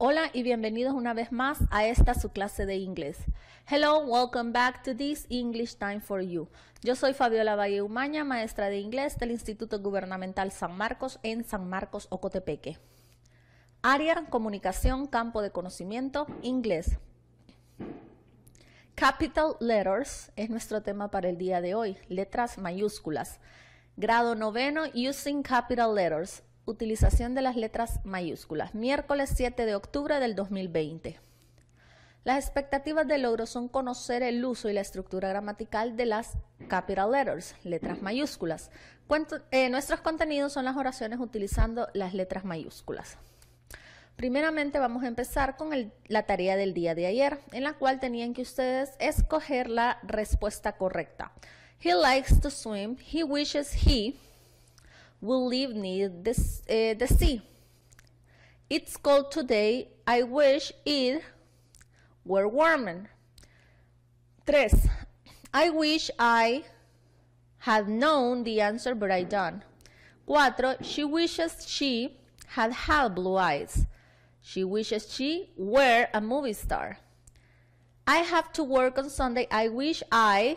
Hola y bienvenidos una vez más a esta su clase de inglés. Hello, welcome back to this English Time for You. Yo soy Fabiola Valle Umaña, maestra de inglés del Instituto Gubernamental San Marcos en San Marcos, Ocotepeque. Área, comunicación, campo de conocimiento, inglés. Capital Letters es nuestro tema para el día de hoy, letras mayúsculas. Grado noveno, Using Capital Letters, utilización de las letras mayúsculas. Miércoles 7 de octubre del 2020. Las expectativas de logro son conocer el uso y la estructura gramatical de las capital letters, letras mayúsculas. Eh, nuestros contenidos son las oraciones utilizando las letras mayúsculas. Primeramente vamos a empezar con la tarea del día de ayer, en la cual tenían que ustedes escoger la respuesta correcta. He likes to swim, he wishes he, will live near this, uh, the sea. It's cold today. I wish it were warmer. Tres. I wish I had known the answer, but I don't. Cuatro. She wishes she had had blue eyes. She wishes she were a movie star. I have to work on Sunday. I wish I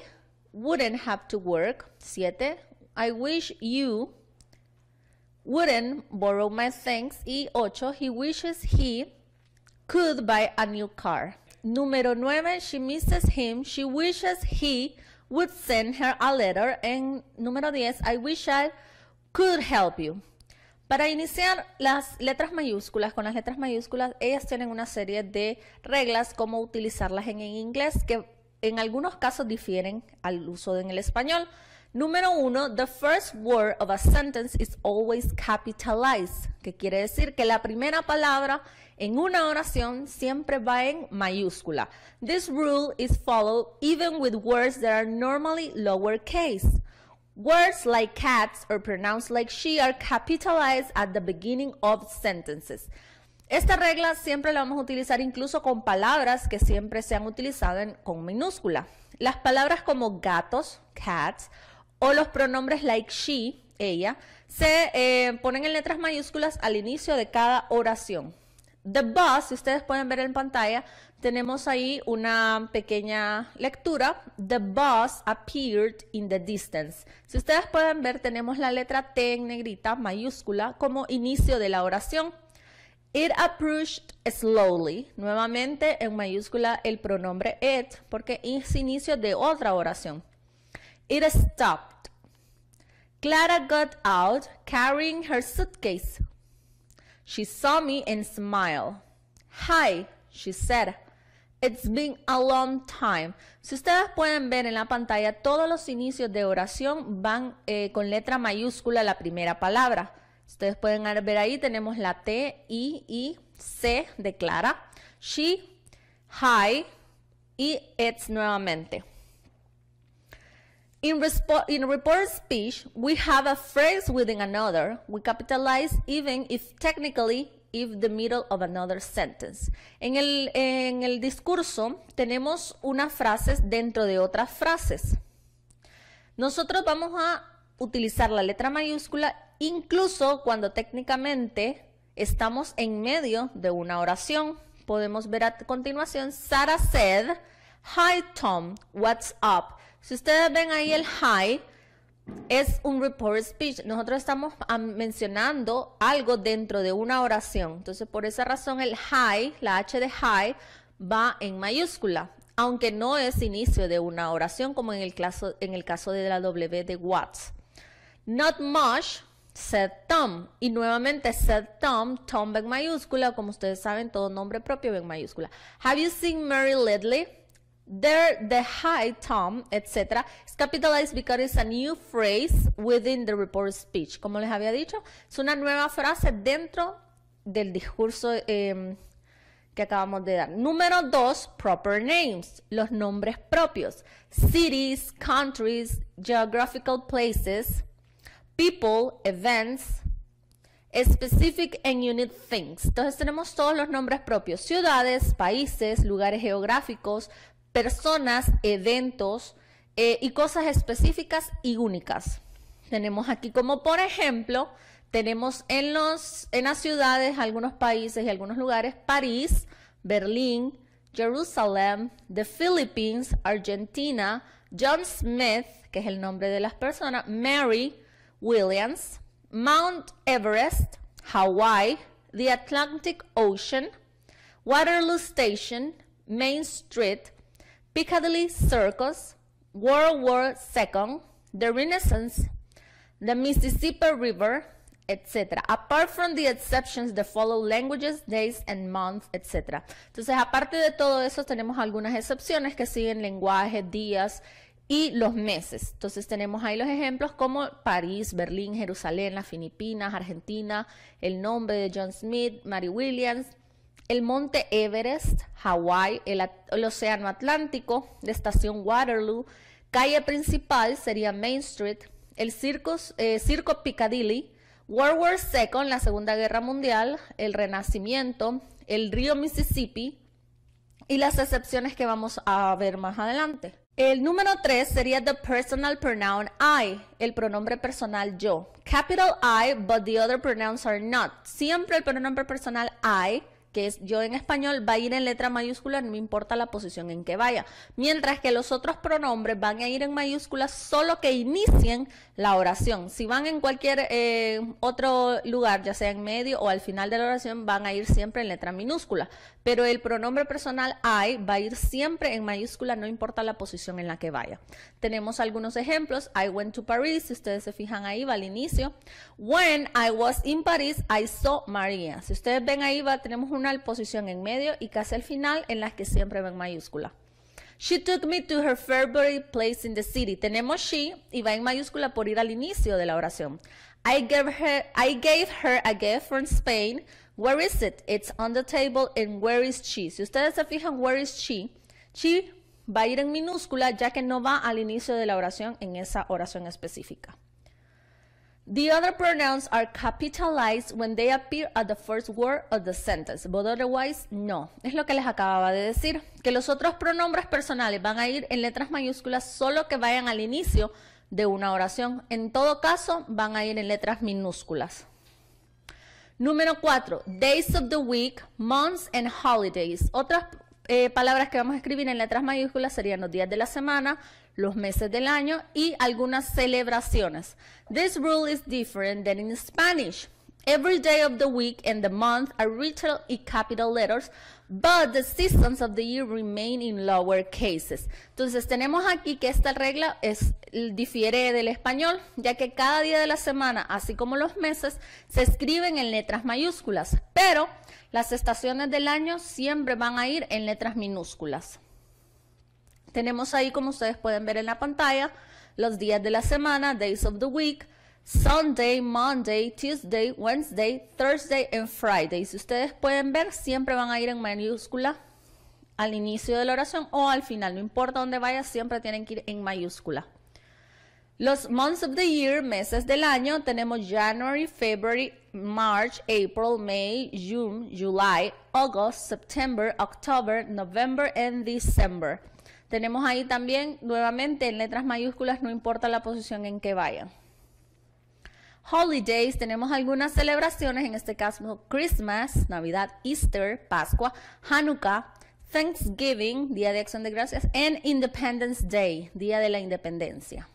wouldn't have to work. Siete. I wish you wouldn't borrow my things. Y 8, he wishes he could buy a new car. Número 9, she misses him. She wishes he would send her a letter. En número 10, I wish I could help you. Para iniciar las letras mayúsculas, con las letras mayúsculas, ellas tienen una serie de reglas, como utilizarlas en inglés, que en algunos casos difieren al uso en el español. Número uno, the first word of a sentence is always capitalized, que quiere decir que la primera palabra en una oración siempre va en mayúscula. This rule is followed even with words that are normally lowercase. Words like cats or pronounced like she are capitalized at the beginning of sentences. Esta regla siempre la vamos a utilizar incluso con palabras que siempre se han utilizado con minúscula. Las palabras como gatos, cats, o los pronombres like she, ella, se eh, ponen en letras mayúsculas al inicio de cada oración. The bus, si ustedes pueden ver en pantalla, tenemos ahí una pequeña lectura. The bus appeared in the distance. Si ustedes pueden ver, tenemos la letra T en negrita, mayúscula, como inicio de la oración. It approached slowly. Nuevamente en mayúscula el pronombre it, porque es inicio de otra oración. It stopped. Clara got out carrying her suitcase. She saw me and smiled. Hi, she said. It's been a long time. Si ustedes pueden ver en la pantalla, todos los inicios de oración van eh, con letra mayúscula la primera palabra. Ustedes pueden ver ahí, tenemos la T, I, I, C de Clara. She, hi, y it's nuevamente. In, in report speech, we have a phrase within another. We capitalize even if technically if the middle of another sentence. En el, en discurso tenemos unas frases dentro de otras frases. Nosotros vamos a utilizar la letra mayúscula incluso cuando técnicamente estamos en medio de una oración. Podemos ver a continuación, Sara said, Hi Tom, what's up? Si ustedes ven ahí el high, es un report speech. Nosotros estamos ah, mencionando algo dentro de una oración. Entonces, por esa razón, el high, la H de high, va en mayúscula, aunque no es inicio de una oración, como en el caso, en el caso de la W de Watts. Not much, said Tom. Y nuevamente, said Tom, Tom en mayúscula, como ustedes saben, todo nombre propio en mayúscula. Have you seen Mary Lidley? There, the high tom, etc., is capitalized because it's a new phrase within the report speech. Como les había dicho, es una nueva frase dentro del discurso em, que acabamos de dar. Número dos, proper names, los nombres propios. Cities, countries, geographical places, people, events, specific and unique things. Entonces tenemos todos los nombres propios, ciudades, países, lugares geográficos, personas, eventos eh, y cosas específicas y únicas. Tenemos aquí como por ejemplo, tenemos en, los, en las ciudades, algunos países y algunos lugares, París, Berlín, Jerusalén, The Philippines, Argentina, John Smith, que es el nombre de las personas, Mary Williams, Mount Everest, Hawaii, The Atlantic Ocean, Waterloo Station, Main Street, Piccadilly Circus, World War II, the Renaissance, the Mississippi River, etc. Apart from the exceptions that follow languages, days and months, etc. Entonces, aparte de todo eso, tenemos algunas excepciones que siguen lenguaje, días y los meses. Entonces, tenemos ahí los ejemplos como París, Berlín, Jerusalén, las Filipinas, Argentina, el nombre de John Smith, Mary Williams, el monte Everest, Hawaii, el, océano Atlántico, la estación Waterloo, calle principal sería Main Street, el circo, eh, circo Piccadilly, World War II, la Segunda Guerra Mundial, el Renacimiento, el río Mississippi y las excepciones que vamos a ver más adelante. El número 3 sería the personal pronoun I, el pronombre personal yo. Capital I, but the other pronouns are not. Siempre el pronombre personal I que es yo en español, va a ir en letra mayúscula, no importa la posición en que vaya. Mientras que los otros pronombres van a ir en mayúscula solo que inicien la oración. Si van en cualquier eh, otro lugar, ya sea en medio o al final de la oración, van a ir siempre en letra minúscula. Pero el pronombre personal I va a ir siempre en mayúscula, no importa la posición en la que vaya. Tenemos algunos ejemplos. I went to Paris, si ustedes se fijan ahí, va al inicio. When I was in Paris, I saw Maria. Si ustedes ven ahí, va, tenemos un una posición en medio y casi al final en las que siempre en mayúscula. She took me to her favorite place in the city. Tenemos she y va en mayúscula por ir al inicio de la oración. I gave her, I gave her a gift from Spain. Where is it? It's on the table. And where is she? Si ustedes se fijan, where is she? She va a ir en minúscula ya que no va al inicio de la oración en esa oración específica. The other pronouns are capitalized when they appear at the first word of the sentence, but otherwise no. Es lo que les acababa de decir, que los otros pronombres personales van a ir en letras mayúsculas solo que vayan al inicio de una oración. En todo caso, van a ir en letras minúsculas. Número 4, days of the week, months and holidays. Otras eh, palabras que vamos a escribir en letras mayúsculas serían los días de la semana, los meses del año y algunas celebraciones. This rule is different than in Spanish. Every day of the week and the month are written in capital letters but the systems of the year remain in lower cases. Entonces tenemos aquí que esta regla es, difiere del español, ya que cada día de la semana, así como los meses, se escriben en letras mayúsculas, pero las estaciones del año siempre van a ir en letras minúsculas. Tenemos ahí, como ustedes pueden ver en la pantalla, los días de la semana, days of the week, Sunday, Monday, Tuesday, Wednesday, Thursday and Friday. Si ustedes pueden ver, siempre van a ir en mayúscula al inicio de la oración o al final. No importa dónde vaya, siempre tienen que ir en mayúscula. Los months of the year, meses del año, tenemos January, February, March, April, May, June, July, August, September, October, November and December. Tenemos ahí también, nuevamente, en letras mayúsculas, no importa la posición en que vayan holidays, tenemos algunas celebraciones, en este caso Christmas, Navidad, Easter, Pascua, Hanukkah, Thanksgiving, Día de Acción de Gracias, and Independence Day, Día de la Independencia.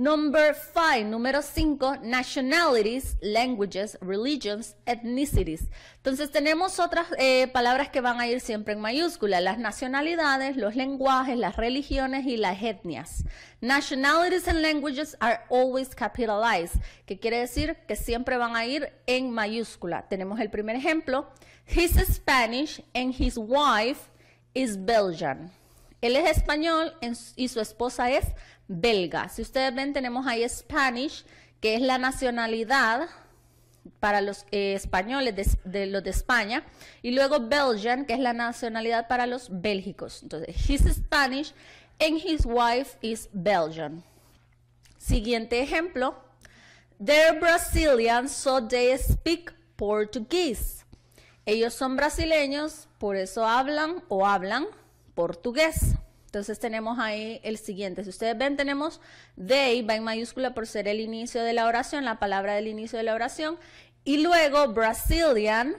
Number five, número cinco, nationalities, languages, religions, ethnicities. Entonces tenemos otras eh, palabras que van a ir siempre en mayúscula, las nacionalidades, los lenguajes, las religiones y las etnias. Nationalities and languages are always capitalized, que quiere decir que siempre van a ir en mayúscula. Tenemos el primer ejemplo, his Spanish and his wife is Belgian. Él es español y su esposa es belga. Si ustedes ven, tenemos ahí Spanish, que es la nacionalidad para los eh, españoles de, los de España y luego Belgian que es la nacionalidad para los bélgicos entonces he's Spanish and his wife is Belgian siguiente ejemplo they're Brazilian so they speak Portuguese ellos son brasileños por eso hablan o hablan portugués. Entonces tenemos ahí el siguiente. Si ustedes ven, tenemos they, va en mayúscula por ser el inicio de la oración, la palabra del inicio de la oración. Y luego Brazilian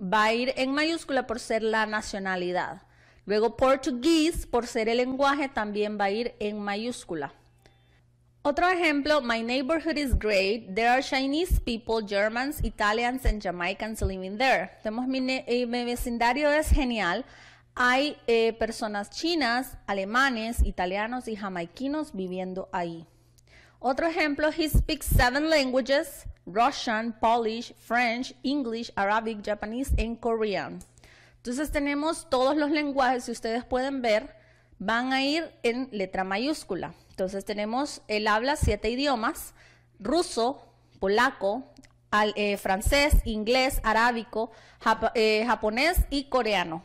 va a ir en mayúscula por ser la nacionalidad. Luego Portuguese, por ser el lenguaje, también va a ir en mayúscula. Otro ejemplo, my neighborhood is great. There are Chinese people, Germans, Italians and Jamaicans living there. Tenemos mi, eh, mi vecindario es genial. Hay eh, personas chinas, alemanes, italianos y jamaiquinos viviendo ahí. Otro ejemplo, he speaks seven languages, Russian, Polish, French, English, Arabic, Japanese and Korean. Entonces tenemos todos los lenguajes, si ustedes pueden ver, van a ir en letra mayúscula. Entonces tenemos, él habla siete idiomas, ruso, polaco, eh, francés, inglés, arábico, eh, japonés y coreano.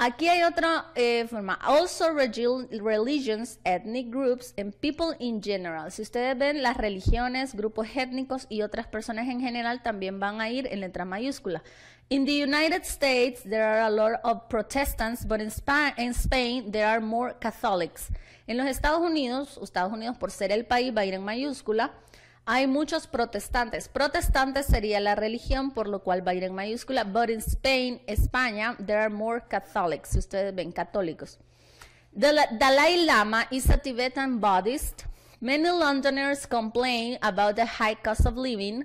Aquí hay otra eh, forma. Also religions, ethnic groups and people in general. Si ustedes ven las religiones, grupos étnicos y otras personas en general también van a ir en letra mayúscula. In the United States there are a lot of Protestants, but in Spain there are more Catholics. En los Estados Unidos, Estados Unidos por ser el país va a ir en mayúscula hay muchos protestantes. protestantes sería la religión, por lo cual va a ir en mayúscula. But in Spain, España, there are more Catholics. ustedes ven, católicos. The Dalai Lama is a Tibetan Buddhist. Many Londoners complain about the high cost of living.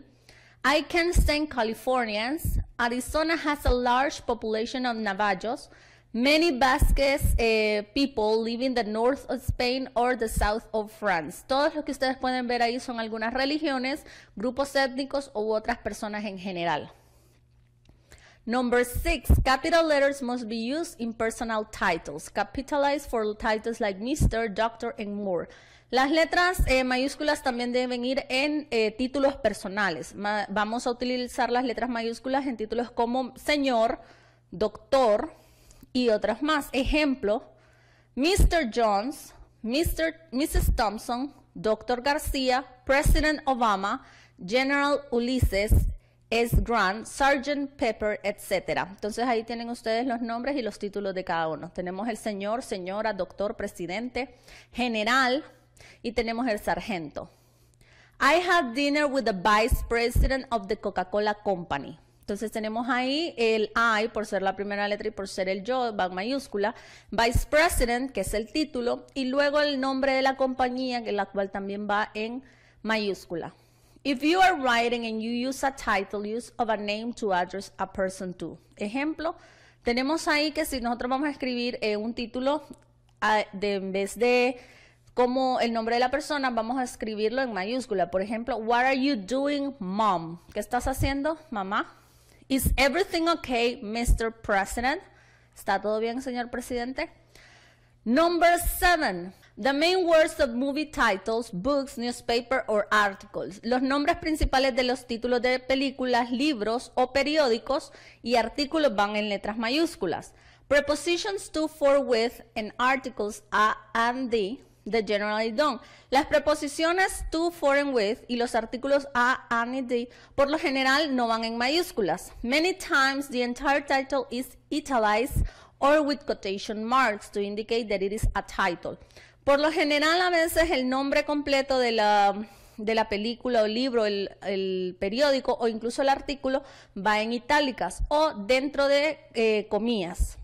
I can't stand Californians. Arizona has a large population of Navajos. Many Basques eh, people live in the north of Spain or the south of France. Todos los que ustedes pueden ver ahí son algunas religiones, grupos étnicos u otras personas en general. Number six, capital letters must be used in personal titles. Capitalized for titles like Mr., Doctor, and more. Las letras eh, mayúsculas también deben ir en eh, títulos personales. vamos a utilizar las letras mayúsculas en títulos como señor, doctor, y otras más. Ejemplo, Mr. Jones, Mr. Mrs. Thompson, Dr. García, President Obama, General Ulysses S. Grant, Sergeant Pepper, etc. Entonces ahí tienen ustedes los nombres y los títulos de cada uno. Tenemos el señor, señora, doctor, presidente, general y tenemos el sargento. I had dinner with the vice president of the Coca-Cola Company. Entonces tenemos ahí el I por ser la primera letra y por ser el yo, va en mayúscula, Vice President, que es el título, y luego el nombre de la compañía, que la cual también va en mayúscula. If you are writing and you use a title, use of a name to address a person to. Ejemplo, tenemos ahí que si nosotros vamos a escribir eh, un título en vez de como el nombre de la persona, vamos a escribirlo en mayúscula. Por ejemplo, what are you doing, mom? ¿Qué estás haciendo, mamá? Is everything okay, Mr. President? ¿Está todo bien, señor presidente? Number seven. The main words of movie titles, books, newspaper or articles. Los nombres principales de los títulos de películas, libros o periódicos y artículos van en letras mayúsculas. Prepositions to, for, with and articles a and the the Generally Don't. Las preposiciones to, for and with y los artículos a, and the por lo general no van en mayúsculas. Many times the entire title is italized or with quotation marks to indicate that it is a title. Por lo general a veces el nombre completo de la de la película o libro, el, periódico o incluso el artículo va en itálicas o dentro de eh, comillas.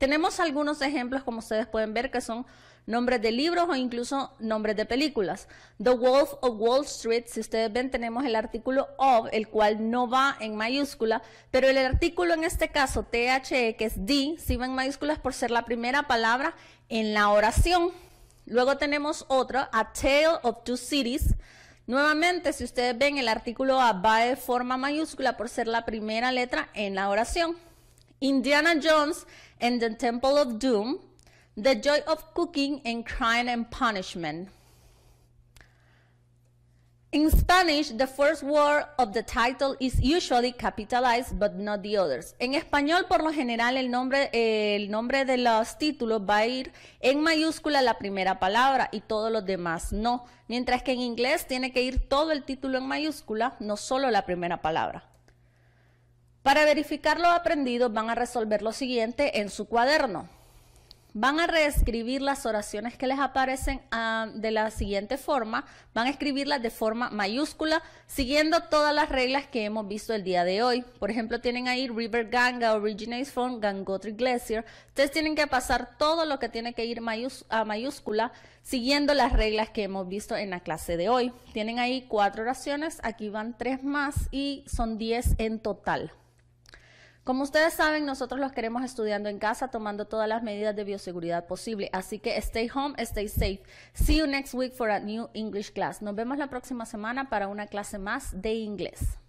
Tenemos algunos ejemplos, como ustedes pueden ver, que son nombres de libros o incluso nombres de películas. The Wolf of Wall Street, si ustedes ven, tenemos el artículo of, el cual no va en mayúscula, pero el artículo en este caso, THE, que es D, sí va en mayúsculas por ser la primera palabra en la oración. Luego tenemos otro, A Tale of Two Cities. Nuevamente, si ustedes ven, el artículo A va de forma mayúscula por ser la primera letra en la oración. Indiana Jones and the temple of doom, the joy of cooking and crime and punishment. In Spanish, the first word of the title is usually capitalized, but not the others. En español, por lo general, el nombre, el nombre de los títulos va a ir en mayúscula la primera palabra y todos los demás no. Mientras que en inglés tiene que ir todo el título en mayúscula, no solo la primera palabra. Para verificar lo aprendido van a resolver lo siguiente en su cuaderno. Van a reescribir las oraciones que les aparecen ah, de la siguiente forma. Van a escribirlas de forma mayúscula, siguiendo todas las reglas que hemos visto el día de hoy. Por ejemplo, tienen ahí River Ganga originates from Gangotri Glacier. Ustedes tienen que pasar todo lo que tiene que ir a mayúscula, siguiendo las reglas que hemos visto en la clase de hoy. Tienen ahí cuatro oraciones, aquí van tres más y son diez en total. Como ustedes saben, nosotros los queremos estudiando en casa, tomando todas las medidas de bioseguridad posible. Así que stay home, stay safe. See you next week for a new English class. Nos vemos la próxima semana para una clase más de inglés.